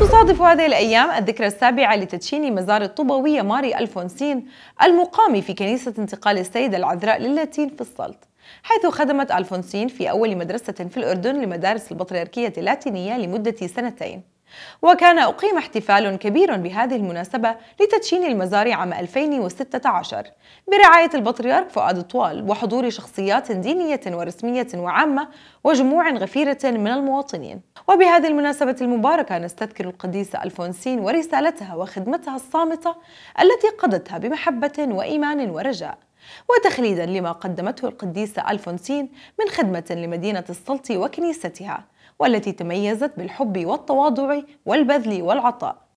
تصادف هذه الأيام الذكرى السابعة لتدشين مزار الطوبوية ماري ألفونسين المقام في كنيسة انتقال السيدة العذراء للاتين في السلط حيث خدمت ألفونسين في أول مدرسة في الأردن لمدارس البطريركية اللاتينية لمدة سنتين وكان أقيم احتفال كبير بهذه المناسبة لتدشين المزار عام 2016 برعاية البطريرك فؤاد الطوال وحضور شخصيات دينية ورسمية وعامة وجموع غفيرة من المواطنين وبهذه المناسبة المباركة نستذكر القديسة ألفونسين ورسالتها وخدمتها الصامتة التي قضتها بمحبة وإيمان ورجاء وتخليدا لما قدمته القديسة ألفونسين من خدمة لمدينة السلط وكنيستها والتي تميزت بالحب والتواضع والبذل والعطاء